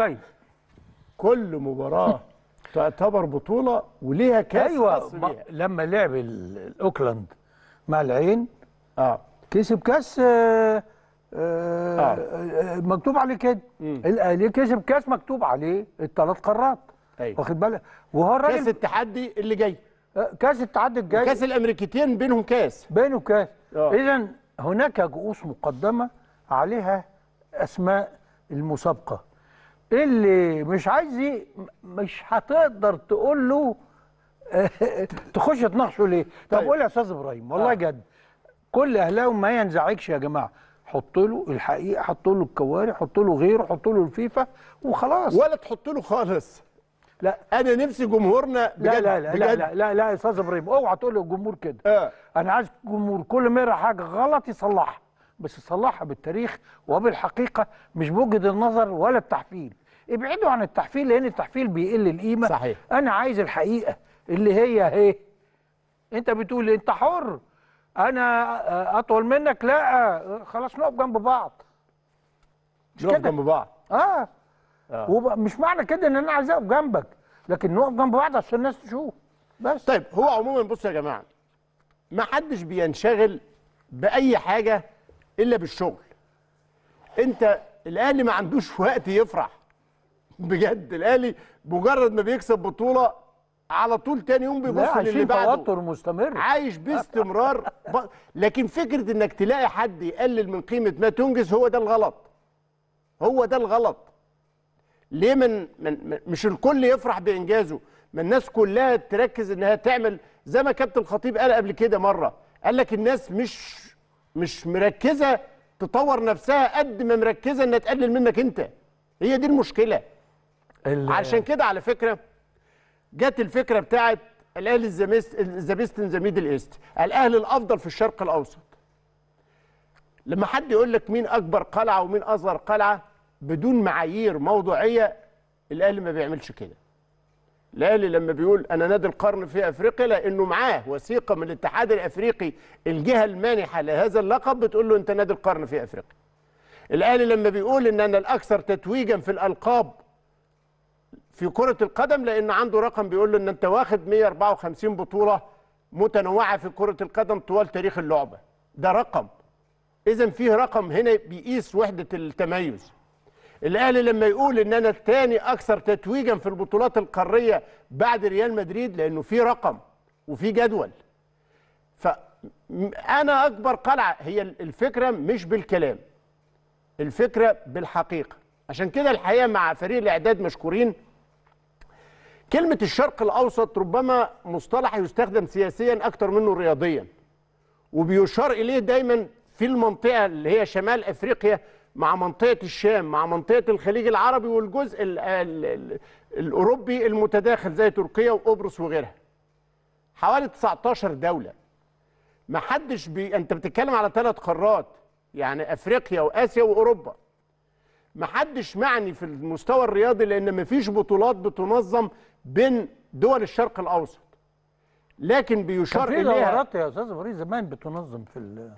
طيب كل مباراه تعتبر بطوله وليها كاس ايوه ما لما لعب الاوكلاند مع العين اه كسب كاس آه آه آه. آه، مكتوب عليه كده الاهلي كسب كاس مكتوب عليه الثلاث قارات ايوه واخد بالك وهو الراجل كاس التحدي اللي جاي آه، كاس التحدي الجاي كاس الامريكتين بينهم كاس بينه كاس آه. اذا هناك جؤوس مقدمه عليها اسماء المسابقه اللي مش عايز مش هتقدر تقول له تخش تناقشه ليه؟ طب طيب. قول يا استاذ ابراهيم والله آه. جد كل اهلاوي ما ينزعجش يا جماعه حط له الحقيقه حط له الكوارع حط له غيره حط له الفيفا وخلاص ولا تحط له خالص لا انا نفسي جمهورنا بجد لا لا لا بجد لا لا يا استاذ ابراهيم اوعى تقول للجمهور كده آه. انا عايز الجمهور كل ما يرى حاجه غلط يصلحها بس يصلحها بالتاريخ وبالحقيقه مش بوجهه النظر ولا التحفيل ابعدوا عن التحفيل لان التحفيل بيقل القيمه صحيح انا عايز الحقيقه اللي هي اهي انت بتقول انت حر انا اطول منك لا خلاص نقف جنب بعض مش نقف جنب بعض اه, آه. ومش معنى كده ان انا عايز اقف جنبك لكن نقف جنب بعض عشان الناس تشوف بس طيب هو عموما بصوا يا جماعه ما حدش بينشغل باي حاجه الا بالشغل انت الاهلي ما عندوش وقت يفرح بجد الاهلي مجرد ما بيكسب بطوله على طول تاني يوم بيبص للي بعده توتر مستمر عايش باستمرار ب... لكن فكره انك تلاقي حد يقلل من قيمه ما تنجز هو ده الغلط هو ده الغلط ليه من, من مش الكل يفرح بانجازه ما الناس كلها تركز انها تعمل زي ما كابتن الخطيب قال قبل كده مره قال لك الناس مش مش مركزه تطور نفسها قد ما مركزه انها تقلل منك انت هي دي المشكله علشان كده على فكره جت الفكره بتاعت الاهلي ذا بيست ذا ميدل ايست الاهلي الافضل في الشرق الاوسط لما حد يقول لك مين اكبر قلعه ومين اصغر قلعه بدون معايير موضوعيه الاهلي ما بيعملش كده الاهلي لما بيقول انا نادي القرن في افريقيا لانه معاه وثيقه من الاتحاد الافريقي الجهه المانحه لهذا اللقب بتقول له انت نادي القرن في افريقيا الاهلي لما بيقول ان انا الاكثر تتويجا في الالقاب في كرة القدم لأن عنده رقم بيقول له إن أنت واخد 154 بطولة متنوعة في كرة القدم طوال تاريخ اللعبة ده رقم إذا فيه رقم هنا بيقيس وحدة التميز الأهلي لما يقول إن أنا الثاني أكثر تتويجا في البطولات القارية بعد ريال مدريد لأنه فيه رقم وفي جدول ف انا أكبر قلعة هي الفكرة مش بالكلام الفكرة بالحقيقة عشان كده الحقيقة مع فريق الإعداد مشكورين كلمة الشرق الأوسط ربما مصطلح يستخدم سياسيا أكثر منه رياضيا وبيشار إليه دايما في المنطقة اللي هي شمال أفريقيا مع منطقة الشام مع منطقة الخليج العربي والجزء ال ال الـ الأوروبي المتداخل زي تركيا وقبرص وغيرها حوالي 19 دولة ما حدش بي... أنت بتتكلم على ثلاث قارات يعني أفريقيا وآسيا وأوروبا محدش معني في المستوى الرياضي لان مفيش بطولات بتنظم بين دول الشرق الاوسط لكن بيشار كان في دورات يا استاذ فريد زمان بتنظم في ال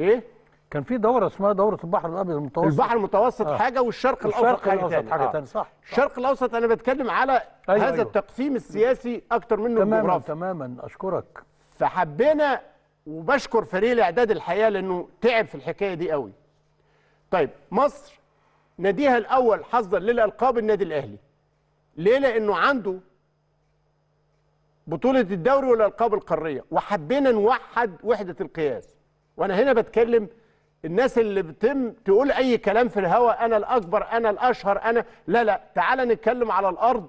ايه كان في دوره اسمها دوره البحر الابيض المتوسط البحر المتوسط آه. حاجه والشرق الاوسط حاجه الاوسط حاجه آه. صح الشرق الاوسط انا بتكلم على أيوة هذا أيوة. التقسيم السياسي اكتر منه تماما الجغرافي تماما اشكرك فحبينا وبشكر فريق الاعداد الحقيقه لانه تعب في الحكايه دي قوي طيب مصر ناديها الاول حظا للالقاب النادي الاهلي ليه لانه عنده بطوله الدوري والالقاب القاريه وحبينا نوحد وحده القياس وانا هنا بتكلم الناس اللي بتم تقول اي كلام في الهواء انا الاكبر انا الاشهر انا لا لا تعال نتكلم على الارض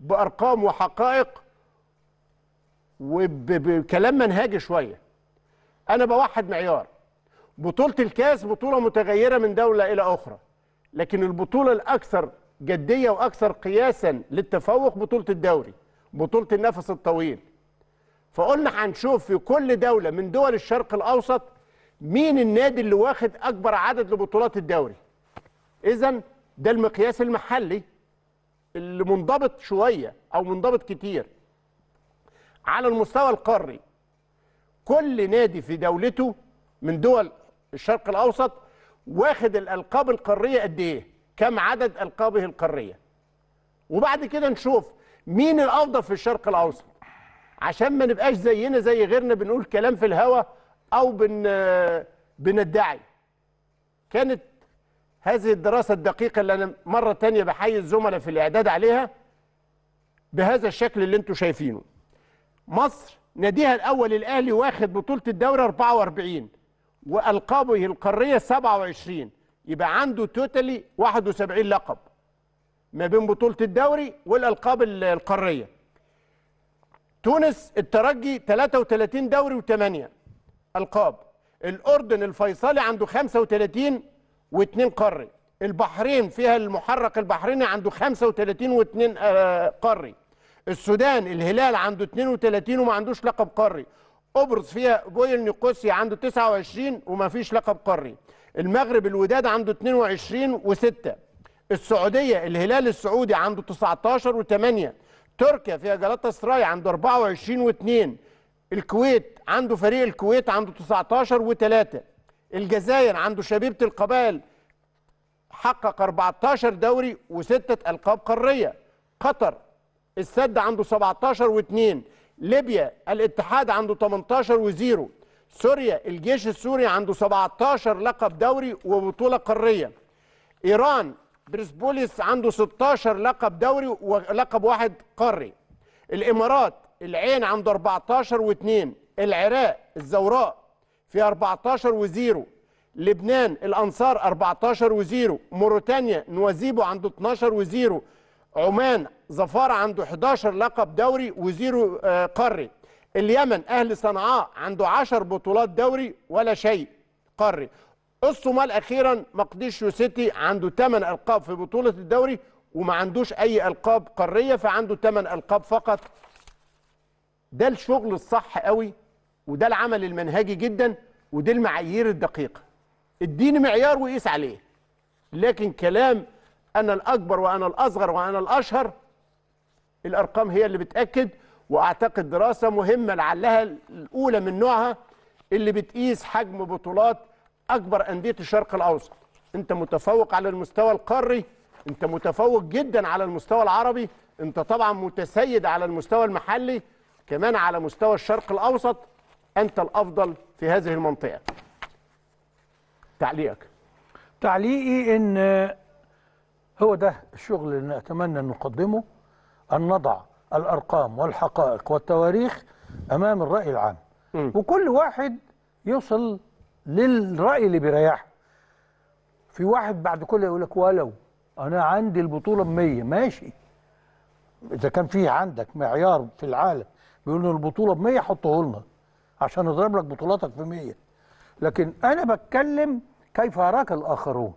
بارقام وحقائق وبكلام منهجي شويه انا بوحد معيار بطوله الكاس بطوله متغيره من دوله الى اخرى لكن البطوله الاكثر جديه واكثر قياسا للتفوق بطوله الدوري بطوله النفس الطويل فقلنا هنشوف في كل دوله من دول الشرق الاوسط مين النادي اللي واخد اكبر عدد لبطولات الدوري اذا ده المقياس المحلي اللي منضبط شويه او منضبط كتير على المستوى القاري كل نادي في دولته من دول الشرق الاوسط واخد الالقاب القاريه قد ايه كم عدد القابه القاريه وبعد كده نشوف مين الافضل في الشرق الاوسط عشان ما نبقاش زينا زي غيرنا بنقول كلام في الهوا او بن بندعي كانت هذه الدراسه الدقيقه اللي انا مره تانية بحيي الزملاء في الاعداد عليها بهذا الشكل اللي انتم شايفينه مصر ناديها الاول الاهلي واخد بطوله الدوري 44 وألقابه القارية 27 يبقى عنده توتالي 71 لقب ما بين بطولة الدوري والألقاب القارية تونس الترجي 33 دوري و8 ألقاب الأردن الفيصلي عنده 35 و2 قاري البحرين فيها المحرق البحريني عنده 35 و2 آه، قاري السودان الهلال عنده 32 وما عندوش لقب قاري قبرص فيها بويل نيقوسيا عنده 29 وما فيش لقب قاري المغرب الوداد عنده 22 و6 السعوديه الهلال السعودي عنده 19 و8 تركيا فيها جلطة سراي عنده 24 و2 الكويت عنده فريق الكويت عنده 19 و3 الجزائر عنده شبيبه القبائل حقق 14 دوري و6 ألقاب قارية قطر السد عنده 17 و2 ليبيا الاتحاد عنده 18 وزيرو سوريا الجيش السوري عنده 17 لقب دوري وبطولة قارية إيران بريسبوليس عنده 16 لقب دوري ولقب واحد قاري الإمارات العين عنده 14 و2 العراق الزوراء في 14 وزيرو لبنان الأنصار 14 وزيرو موريتانيا نوازيبو عنده 12 وزيرو عمان ظفار عنده 11 لقب دوري وزيرو آه، قاري اليمن اهل صنعاء عنده 10 بطولات دوري ولا شيء قاري الصومال اخيرا مقديشو سيتي عنده 8 القاب في بطوله الدوري وما عندوش اي القاب قاريه فعنده 8 القاب فقط ده الشغل الصح قوي وده العمل المنهجي جدا ودي المعايير الدقيقه اديني معيار وقيس عليه لكن كلام أنا الأكبر وأنا الأصغر وأنا الأشهر الأرقام هي اللي بتأكد وأعتقد دراسة مهمة لعلها الأولى من نوعها اللي بتقيس حجم بطولات أكبر أندية الشرق الأوسط أنت متفوق على المستوى القاري أنت متفوق جدا على المستوى العربي أنت طبعا متسيد على المستوى المحلي كمان على مستوى الشرق الأوسط أنت الأفضل في هذه المنطقة تعليقك تعليقي ان هو ده الشغل اللي نتمنى أن نقدمه أن نضع الأرقام والحقائق والتواريخ أمام الرأي العام م. وكل واحد يوصل للرأي اللي بيريحه في واحد بعد كل يقول لك ولو أنا عندي البطولة ب 100 ماشي إذا كان في عندك معيار في العالم بيقول البطولة ب 100 حطه لنا عشان نضرب لك بطولاتك في 100 لكن أنا بتكلم كيف يراك الآخرون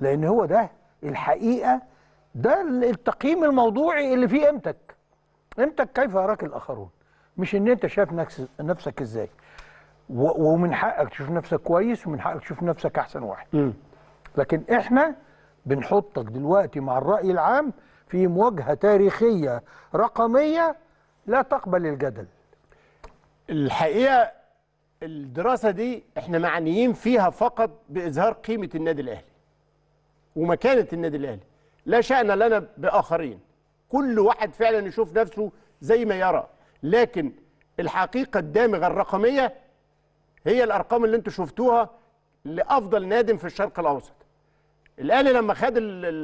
لأن هو ده الحقيقه ده التقييم الموضوعي اللي فيه قيمتك قيمتك كيف يراك الاخرون مش ان انت شايف نفسك ازاي ومن حقك تشوف نفسك كويس ومن حقك تشوف نفسك احسن واحد م. لكن احنا بنحطك دلوقتي مع الراي العام في مواجهه تاريخيه رقميه لا تقبل الجدل الحقيقه الدراسه دي احنا معنيين فيها فقط باظهار قيمه النادي الاهلي ومكانه النادي الاهلي لا شان لنا باخرين كل واحد فعلا يشوف نفسه زي ما يرى لكن الحقيقه الدامغه الرقميه هي الارقام اللي انتم شفتوها لافضل نادم في الشرق الاوسط الاهلي لما خد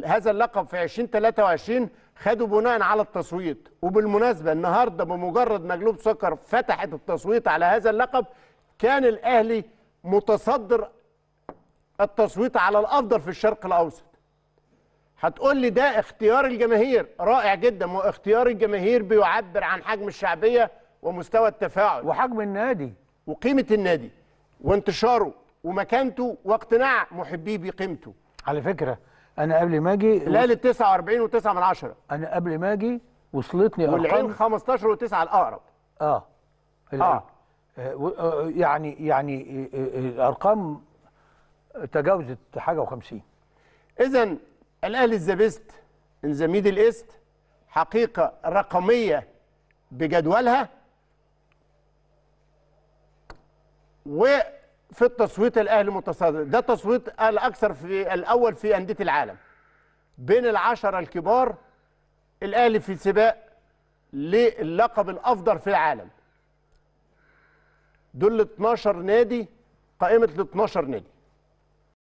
هذا اللقب في 2023 خده بناء على التصويت وبالمناسبه النهارده بمجرد مجلوب سكر فتحت التصويت على هذا اللقب كان الاهلي متصدر التصويت على الافضل في الشرق الاوسط هتقول لي ده اختيار الجماهير رائع جدا واختيار الجماهير بيعبر عن حجم الشعبيه ومستوى التفاعل وحجم النادي وقيمه النادي وانتشاره ومكانته واقتناع محبيه بقيمته على فكره انا قبل ما اجي الاهلي 49 و9 من 10 انا قبل ما اجي وصلتني ارقام والعين 15 و9 الاقرب اه اه, آه،, آه، يعني يعني آه، ارقام تجاوزت حاجه و50 اذا الاهلي ذا بيست ان ذا ميدل ايست حقيقه رقميه بجدولها وفي التصويت الاهلي متصدر ده تصويت الاكثر في الاول في انديه العالم بين العشره الكبار الاهلي في سباق للقب الافضل في العالم دول 12 نادي قائمه ال 12 نادي